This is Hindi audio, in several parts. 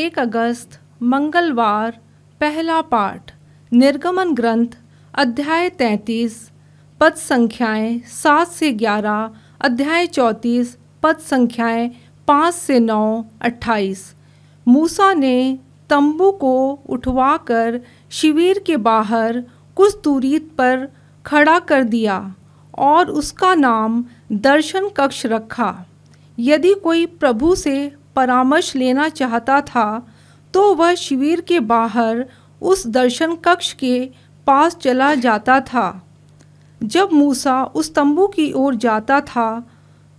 एक अगस्त मंगलवार पहला पाठ निर्गमन ग्रंथ अध्याय तैंतीस पद संख्याएं सात से ग्यारह अध्याय चौंतीस पद संख्याएं पाँच से नौ अट्ठाईस मूसा ने तंबू को उठवाकर शिविर के बाहर कुछ दूरी पर खड़ा कर दिया और उसका नाम दर्शन कक्ष रखा यदि कोई प्रभु से परामर्श लेना चाहता था तो वह शिविर के बाहर उस दर्शन कक्ष के पास चला जाता था जब मूसा उस तंबू की ओर जाता था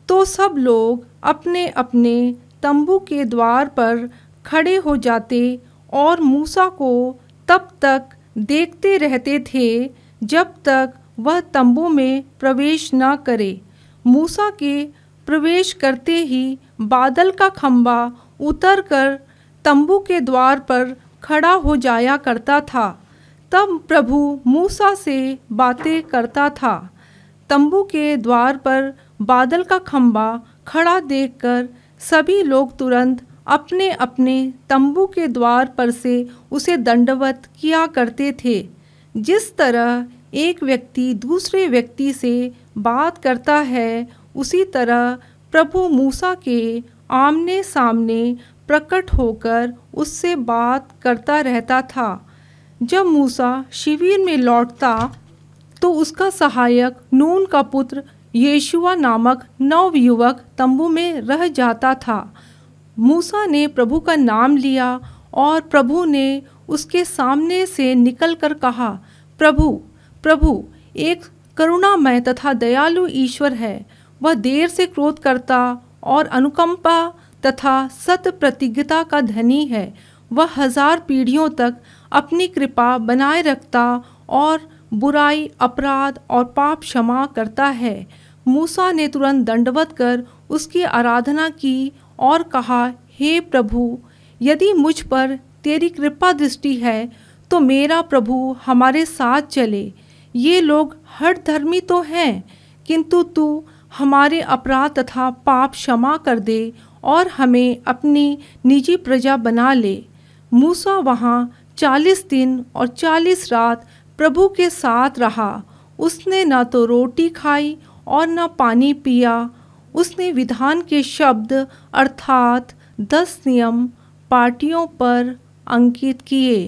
तो सब लोग अपने अपने तंबू के द्वार पर खड़े हो जाते और मूसा को तब तक देखते रहते थे जब तक वह तंबू में प्रवेश न करे मूसा के प्रवेश करते ही बादल का खम्बा उतर कर तंबू के द्वार पर खड़ा हो जाया करता था तब प्रभु मूसा से बातें करता था तंबू के द्वार पर बादल का खम्बा खड़ा देखकर सभी लोग तुरंत अपने अपने तंबू के द्वार पर से उसे दंडवत किया करते थे जिस तरह एक व्यक्ति दूसरे व्यक्ति से बात करता है उसी तरह प्रभु मूसा के आमने सामने प्रकट होकर उससे बात करता रहता था जब मूसा शिविर में लौटता तो उसका सहायक नून का पुत्र येशुआ नामक नव युवक तंबू में रह जाता था मूसा ने प्रभु का नाम लिया और प्रभु ने उसके सामने से निकलकर कहा प्रभु प्रभु एक करुणामय तथा दयालु ईश्वर है वह देर से क्रोध करता और अनुकंपा तथा सत प्रतिज्ञता का धनी है वह हजार पीढ़ियों तक अपनी कृपा बनाए रखता और बुराई अपराध और पाप क्षमा करता है मूसा ने तुरंत दंडवत कर उसकी आराधना की और कहा हे प्रभु यदि मुझ पर तेरी कृपा दृष्टि है तो मेरा प्रभु हमारे साथ चले ये लोग हर धर्मी तो हैं किंतु तू हमारे अपराध तथा पाप क्षमा कर दे और हमें अपनी निजी प्रजा बना ले मूसा वहाँ चालीस दिन और चालीस रात प्रभु के साथ रहा उसने न तो रोटी खाई और न पानी पिया उसने विधान के शब्द अर्थात दस नियम पार्टियों पर अंकित किए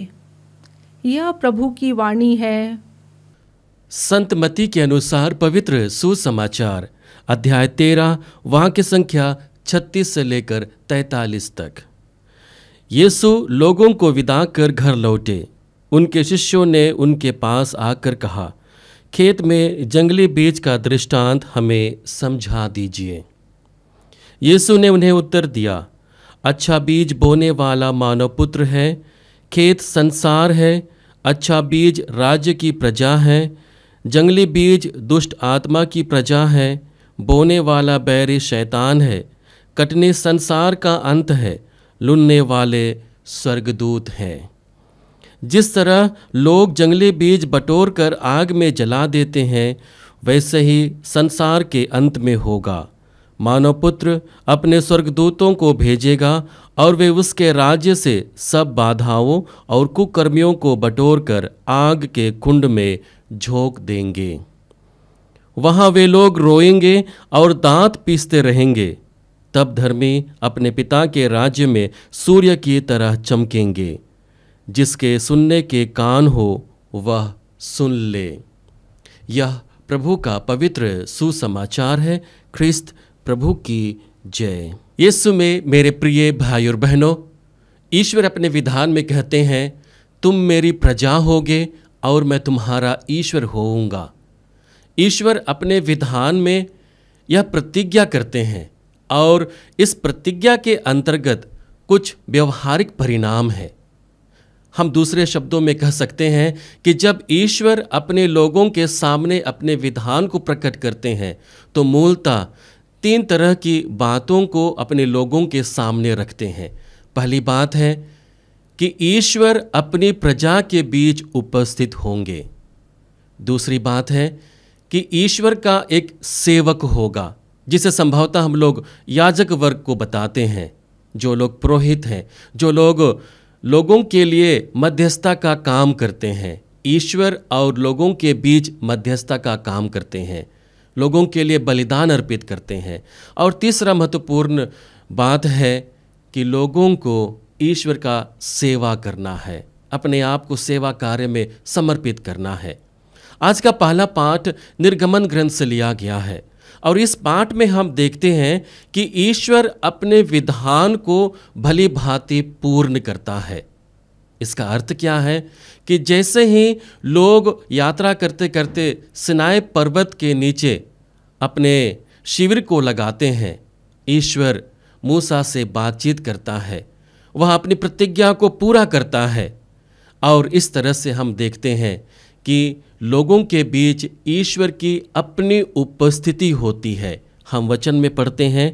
यह प्रभु की वाणी है संत मती के अनुसार पवित्र सुसमाचार अध्याय तेरह वहाँ की संख्या छत्तीस से लेकर तैतालीस तक यीशु लोगों को विदा कर घर लौटे उनके शिष्यों ने उनके पास आकर कहा खेत में जंगली बीज का दृष्टांत हमें समझा दीजिए यीशु ने उन्हें उत्तर दिया अच्छा बीज बोने वाला मानव पुत्र है खेत संसार है अच्छा बीज राज्य की प्रजा है जंगली बीज दुष्ट आत्मा की प्रजा है बोने वाला बैरी शैतान है कटने संसार का अंत है लुनने वाले स्वर्गदूत हैं जिस तरह लोग जंगली बीज बटोर कर आग में जला देते हैं वैसे ही संसार के अंत में होगा मानव पुत्र अपने स्वर्गदूतों को भेजेगा और वे उसके राज्य से सब बाधाओं और कुकर्मियों को बटोर कर आग के कुंड में झोंक देंगे वहाँ वे लोग रोएंगे और दांत पीसते रहेंगे तब धर्मी अपने पिता के राज्य में सूर्य की तरह चमकेंगे जिसके सुनने के कान हो वह सुन ले यह प्रभु का पवित्र सुसमाचार है ख्रिस्त प्रभु की जय यीशु में मेरे प्रिय भाई और बहनों ईश्वर अपने विधान में कहते हैं तुम मेरी प्रजा होगे और मैं तुम्हारा ईश्वर होऊंगा ईश्वर अपने विधान में यह प्रतिज्ञा करते हैं और इस प्रतिज्ञा के अंतर्गत कुछ व्यवहारिक परिणाम है हम दूसरे शब्दों में कह सकते हैं कि जब ईश्वर अपने लोगों के सामने अपने विधान को प्रकट करते हैं तो मूलतः तीन तरह की बातों को अपने लोगों के सामने रखते हैं पहली बात है कि ईश्वर अपनी प्रजा के बीच उपस्थित होंगे दूसरी बात है कि ईश्वर का एक सेवक होगा जिसे संभवतः हम लोग याजक वर्ग को बताते हैं जो लोग पुरोहित हैं जो लोग लोगों के लिए मध्यस्थता का काम करते हैं ईश्वर और लोगों के बीच मध्यस्थता का काम करते हैं लोगों के लिए बलिदान अर्पित करते हैं और तीसरा महत्वपूर्ण बात है कि लोगों को ईश्वर का सेवा करना है अपने आप को सेवा कार्य में समर्पित करना है आज का पहला पाठ निर्गमन ग्रंथ से लिया गया है और इस पाठ में हम देखते हैं कि ईश्वर अपने विधान को भली भांति पूर्ण करता है इसका अर्थ क्या है कि जैसे ही लोग यात्रा करते करते सिनाय पर्वत के नीचे अपने शिविर को लगाते हैं ईश्वर मूसा से बातचीत करता है वह अपनी प्रतिज्ञा को पूरा करता है और इस तरह से हम देखते हैं कि लोगों के बीच ईश्वर की अपनी उपस्थिति होती है हम वचन में पढ़ते हैं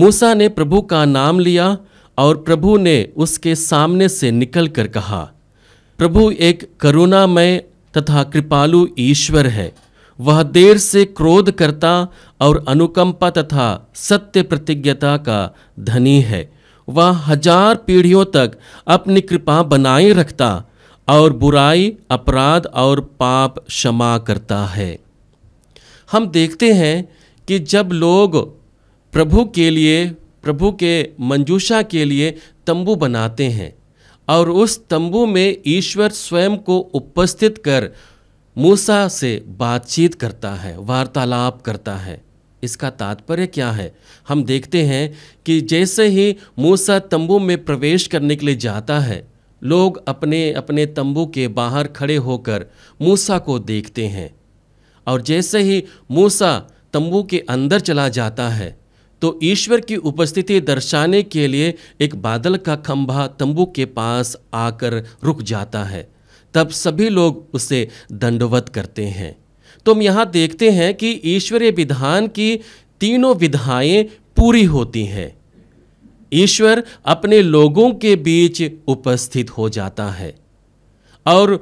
मूसा ने प्रभु का नाम लिया और प्रभु ने उसके सामने से निकल कर कहा प्रभु एक करुणामय तथा कृपालु ईश्वर है वह देर से क्रोध करता और अनुकंपा तथा सत्य प्रतिज्ञता का धनी है वह हजार पीढ़ियों तक अपनी कृपा बनाए रखता और बुराई अपराध और पाप क्षमा करता है हम देखते हैं कि जब लोग प्रभु के लिए प्रभु के मंजूषा के लिए तंबू बनाते हैं और उस तंबू में ईश्वर स्वयं को उपस्थित कर मूसा से बातचीत करता है वार्तालाप करता है इसका तात्पर्य क्या है हम देखते हैं कि जैसे ही मूसा तंबू में प्रवेश करने के लिए जाता है लोग अपने अपने तंबू के बाहर खड़े होकर मूसा को देखते हैं और जैसे ही मूसा तंबू के अंदर चला जाता है तो ईश्वर की उपस्थिति दर्शाने के लिए एक बादल का खंभा तंबू के पास आकर रुक जाता है तब सभी लोग उसे दंडवत करते हैं तो हम यहाँ देखते हैं कि ईश्वरीय विधान की तीनों विधाएं पूरी होती हैं ईश्वर अपने लोगों के बीच उपस्थित हो जाता है और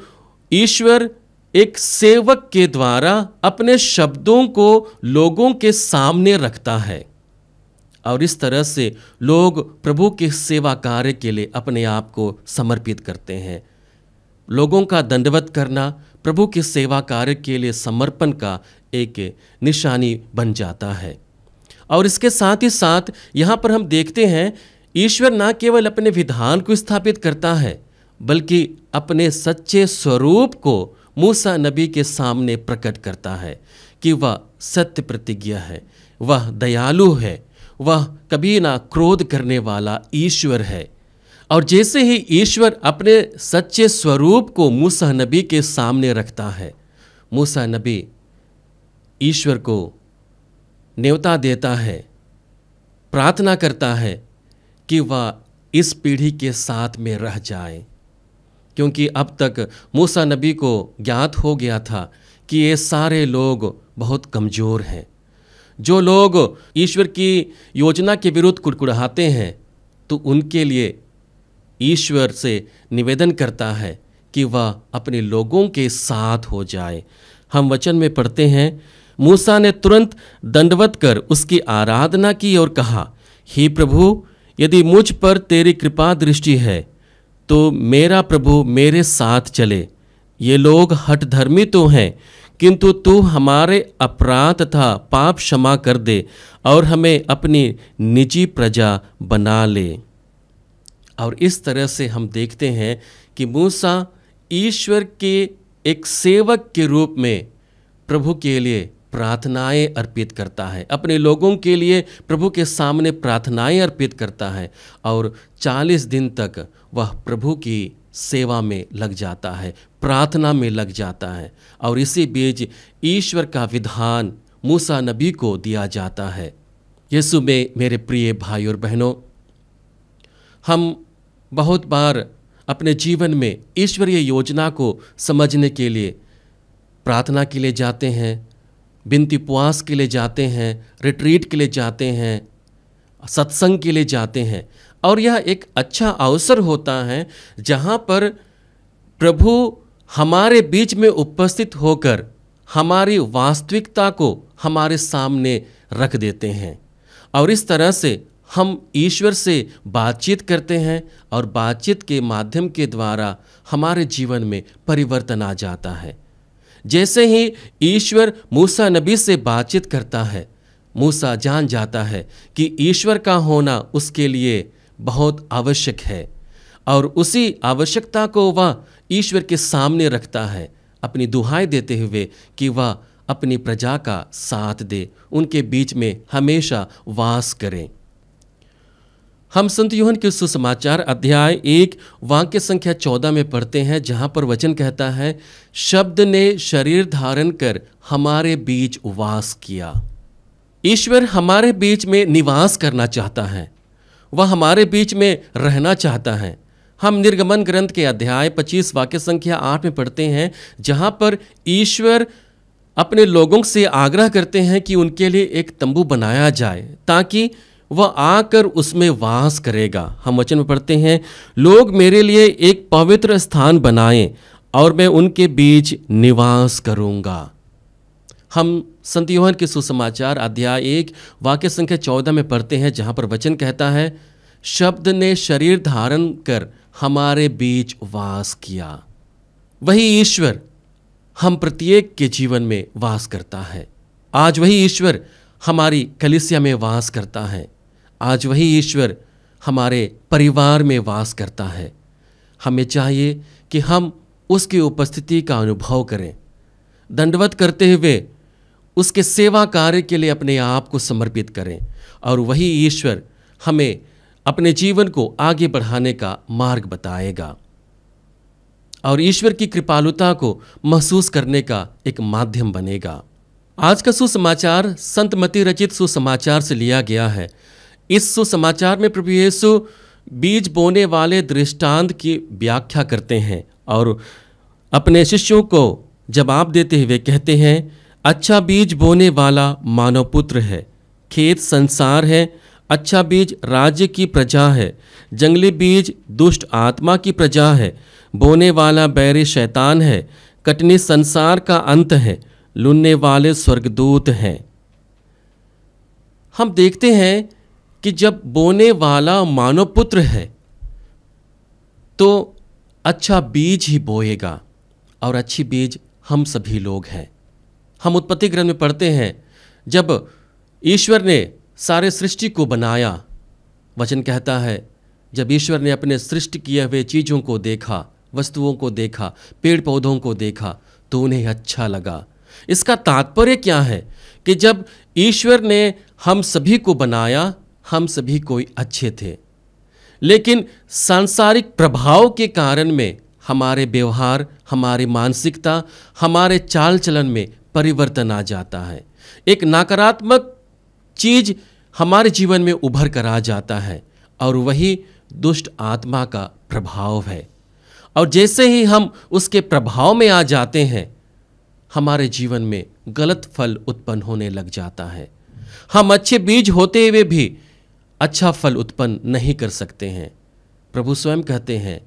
ईश्वर एक सेवक के द्वारा अपने शब्दों को लोगों के सामने रखता है और इस तरह से लोग प्रभु के सेवा कार्य के लिए अपने आप को समर्पित करते हैं लोगों का दंडवत करना प्रभु के सेवा कार्य के लिए समर्पण का एक निशानी बन जाता है और इसके साथ ही साथ यहाँ पर हम देखते हैं ईश्वर ना केवल अपने विधान को स्थापित करता है बल्कि अपने सच्चे स्वरूप को मूसा नबी के सामने प्रकट करता है कि वह सत्य प्रतिज्ञा है वह दयालु है वह कभी ना क्रोध करने वाला ईश्वर है और जैसे ही ईश्वर अपने सच्चे स्वरूप को मूसा नबी के सामने रखता है मूसा नबी ईश्वर को न्योता देता है प्रार्थना करता है कि वह इस पीढ़ी के साथ में रह जाए क्योंकि अब तक मूसा नबी को ज्ञात हो गया था कि ये सारे लोग बहुत कमज़ोर हैं जो लोग ईश्वर की योजना के विरुद्ध कुड़कुड़ाते हैं तो उनके लिए ईश्वर से निवेदन करता है कि वह अपने लोगों के साथ हो जाए हम वचन में पढ़ते हैं मूसा ने तुरंत दंडवत कर उसकी आराधना की और कहा हे प्रभु यदि मुझ पर तेरी कृपा दृष्टि है तो मेरा प्रभु मेरे साथ चले ये लोग हठधर्मी तो हैं किंतु तू हमारे अपराध तथा पाप क्षमा कर दे और हमें अपनी निजी प्रजा बना ले और इस तरह से हम देखते हैं कि मूसा ईश्वर के एक सेवक के रूप में प्रभु के लिए प्रार्थनाएं अर्पित करता है अपने लोगों के लिए प्रभु के सामने प्रार्थनाएं अर्पित करता है और 40 दिन तक वह प्रभु की सेवा में लग जाता है प्रार्थना में लग जाता है और इसी बीच ईश्वर का विधान मूसा नबी को दिया जाता है यीशु में मेरे प्रिय भाई और बहनों हम बहुत बार अपने जीवन में ईश्वरीय योजना को समझने के लिए प्रार्थना के लिए जाते हैं बिनती पुआस के लिए जाते हैं रिट्रीट के लिए जाते हैं सत्संग के लिए जाते हैं और यह एक अच्छा अवसर होता है जहाँ पर प्रभु हमारे बीच में उपस्थित होकर हमारी वास्तविकता को हमारे सामने रख देते हैं और इस तरह से हम ईश्वर से बातचीत करते हैं और बातचीत के माध्यम के द्वारा हमारे जीवन में परिवर्तन आ जाता है जैसे ही ईश्वर मूसा नबी से बातचीत करता है मूसा जान जाता है कि ईश्वर का होना उसके लिए बहुत आवश्यक है और उसी आवश्यकता को वह ईश्वर के सामने रखता है अपनी दुहाई देते हुए कि वह अपनी प्रजा का साथ दे उनके बीच में हमेशा वास करें हम संत योहन के सुसमाचार अध्याय एक वाक्य संख्या चौदह में पढ़ते हैं जहाँ पर वचन कहता है शब्द ने शरीर धारण कर हमारे बीच वास किया ईश्वर हमारे बीच में निवास करना चाहता है वह हमारे बीच में रहना चाहता है हम निर्गमन ग्रंथ के अध्याय 25 वाक्य संख्या 8 में पढ़ते हैं जहाँ पर ईश्वर अपने लोगों से आग्रह करते हैं कि उनके लिए एक तंबू बनाया जाए ताकि वह आकर उसमें वास करेगा हम वचन में पढ़ते हैं लोग मेरे लिए एक पवित्र स्थान बनाएं और मैं उनके बीच निवास करूंगा हम संत योहन के सुसमाचार अध्याय एक वाक्य संख्या चौदह में पढ़ते हैं जहां पर वचन कहता है शब्द ने शरीर धारण कर हमारे बीच वास किया वही ईश्वर हम प्रत्येक के जीवन में वास करता है आज वही ईश्वर हमारी कलिसिया में वास करता है आज वही ईश्वर हमारे परिवार में वास करता है हमें चाहिए कि हम उसकी उपस्थिति का अनुभव करें दंडवत करते हुए उसके सेवा कार्य के लिए अपने आप को समर्पित करें और वही ईश्वर हमें अपने जीवन को आगे बढ़ाने का मार्ग बताएगा और ईश्वर की कृपालुता को महसूस करने का एक माध्यम बनेगा आज का सुसमाचार संत मती रचित सुसमाचार से लिया गया है इस सुसमाचार में प्रभु येसु बीज बोने वाले दृष्टांत की व्याख्या करते हैं और अपने शिष्यों को जवाब देते हुए कहते हैं अच्छा बीज बोने वाला मानव पुत्र है खेत संसार है अच्छा बीज राज्य की प्रजा है जंगली बीज दुष्ट आत्मा की प्रजा है बोने वाला बैरी शैतान है कटनी संसार का अंत है लुनने वाले स्वर्गदूत हैं हम देखते हैं कि जब बोने वाला मानव पुत्र है तो अच्छा बीज ही बोएगा और अच्छी बीज हम सभी लोग हैं हम उत्पत्ति ग्रंथ में पढ़ते हैं जब ईश्वर ने सारे सृष्टि को बनाया वचन कहता है जब ईश्वर ने अपने सृष्टि किए हुए चीज़ों को देखा वस्तुओं को देखा पेड़ पौधों को देखा तो उन्हें अच्छा लगा इसका तात्पर्य क्या है कि जब ईश्वर ने हम सभी को बनाया हम सभी कोई अच्छे थे लेकिन सांसारिक प्रभाव के कारण में हमारे व्यवहार हमारी मानसिकता हमारे चाल चलन में परिवर्तन आ जाता है एक नकारात्मक चीज हमारे जीवन में उभर कर आ जाता है और वही दुष्ट आत्मा का प्रभाव है और जैसे ही हम उसके प्रभाव में आ जाते हैं हमारे जीवन में गलत फल उत्पन्न होने लग जाता है हम अच्छे बीज होते हुए भी अच्छा फल उत्पन्न नहीं कर सकते हैं प्रभु स्वयं कहते हैं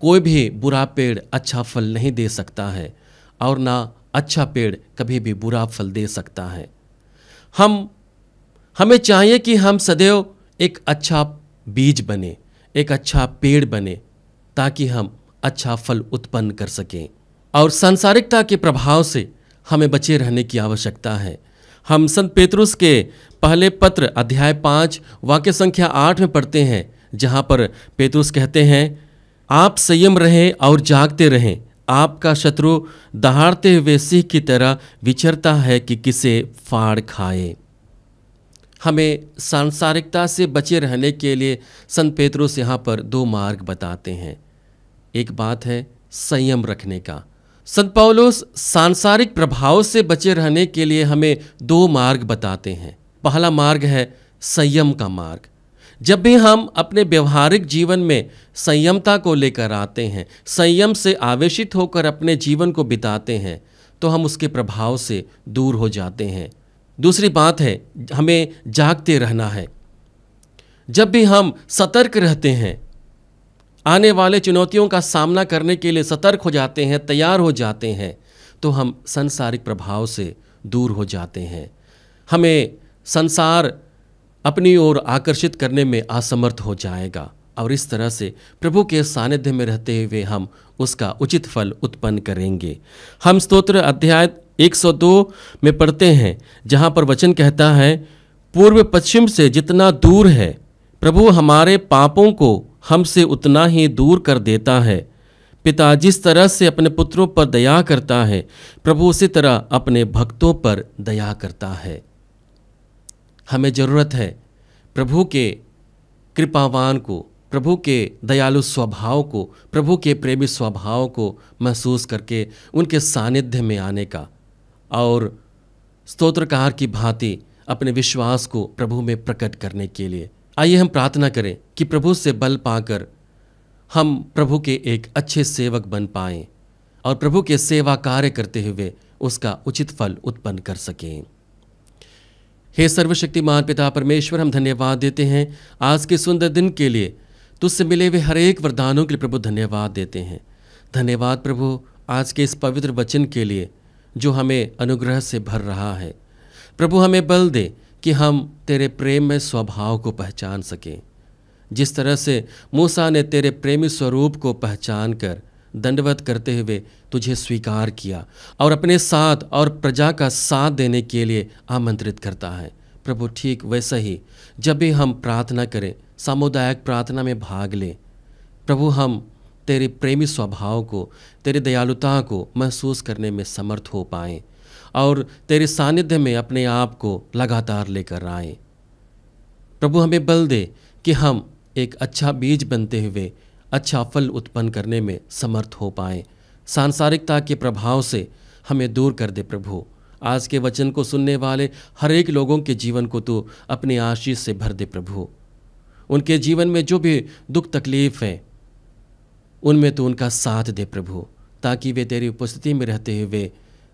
कोई भी बुरा पेड़ अच्छा फल नहीं दे सकता है और ना अच्छा पेड़ कभी भी बुरा फल दे सकता है हम हमें चाहिए कि हम सदैव एक अच्छा बीज बने एक अच्छा पेड़ बने ताकि हम अच्छा फल उत्पन्न कर सकें और सांसारिकता के प्रभाव से हमें बचे रहने की आवश्यकता है हम संत पेतरुस के पहले पत्र अध्याय पाँच वाक्य संख्या आठ में पढ़ते हैं जहाँ पर पेतुस कहते हैं आप संयम रहें और जागते रहें आपका शत्रु दहाड़ते हुए सिंह की तरह विचरता है कि किसे फाड़ खाए हमें सांसारिकता से बचे रहने के लिए संत पेतरुस यहाँ पर दो मार्ग बताते हैं एक बात है संयम रखने का संत पौलोस सांसारिक प्रभाव से बचे रहने के लिए हमें दो मार्ग बताते हैं पहला मार्ग है संयम का मार्ग जब भी हम अपने व्यवहारिक जीवन में संयमता को लेकर आते हैं संयम से आवेशित होकर अपने जीवन को बिताते हैं तो हम उसके प्रभाव से दूर हो जाते हैं दूसरी बात है हमें जागते रहना है जब भी हम सतर्क रहते हैं आने वाले चुनौतियों का सामना करने के लिए सतर्क हो जाते हैं तैयार हो जाते हैं तो हम संसारिक प्रभाव से दूर हो जाते हैं हमें संसार अपनी ओर आकर्षित करने में असमर्थ हो जाएगा और इस तरह से प्रभु के सानिध्य में रहते हुए हम उसका उचित फल उत्पन्न करेंगे हम स्तोत्र अध्याय 102 में पढ़ते हैं जहाँ पर वचन कहता है पूर्व पश्चिम से जितना दूर है प्रभु हमारे पापों को हमसे उतना ही दूर कर देता है पिता जिस तरह से अपने पुत्रों पर दया करता है प्रभु उसी तरह अपने भक्तों पर दया करता है हमें ज़रूरत है प्रभु के कृपावान को प्रभु के दयालु स्वभाव को प्रभु के प्रेमी स्वभाव को महसूस करके उनके सानिध्य में आने का और स्तोत्रकार की भांति अपने विश्वास को प्रभु में प्रकट करने के लिए आइए हम प्रार्थना करें कि प्रभु से बल पाकर हम प्रभु के एक अच्छे सेवक बन पाएं और प्रभु के सेवा कार्य करते हुए उसका उचित फल उत्पन्न कर सकें हे सर्वशक्तिमान पिता परमेश्वर हम धन्यवाद देते हैं आज के सुंदर दिन के लिए तुझसे मिले हुए हरेक वरदानों के लिए प्रभु धन्यवाद देते हैं धन्यवाद प्रभु आज के इस पवित्र वचन के लिए जो हमें अनुग्रह से भर रहा है प्रभु हमें बल दे कि हम तेरे प्रेम में स्वभाव को पहचान सकें जिस तरह से मूसा ने तेरे प्रेमी स्वरूप को पहचान कर दंडवत करते हुए तुझे स्वीकार किया और अपने साथ और प्रजा का साथ देने के लिए आमंत्रित करता है प्रभु ठीक वैसा ही जब भी हम प्रार्थना करें सामुदायिक प्रार्थना में भाग लें प्रभु हम तेरे प्रेमी स्वभाव को तेरे दयालुता को महसूस करने में समर्थ हो पाएं और तेरे सानिध्य में अपने आप को लगातार लेकर आए प्रभु हमें बल दे कि हम एक अच्छा बीज बनते हुए अच्छा फल उत्पन्न करने में समर्थ हो पाए सांसारिकता के प्रभाव से हमें दूर कर दे प्रभु आज के वचन को सुनने वाले हर एक लोगों के जीवन को तो अपने आशीष से भर दे प्रभु उनके जीवन में जो भी दुख तकलीफ है उनमें तो उनका साथ दे प्रभु ताकि वे तेरी उपस्थिति में रहते हुए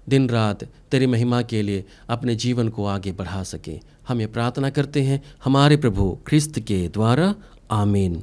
दिन रात तेरी महिमा के लिए अपने जीवन को आगे बढ़ा सकें हम ये प्रार्थना करते हैं हमारे प्रभु ख्रिस्त के द्वारा आमीन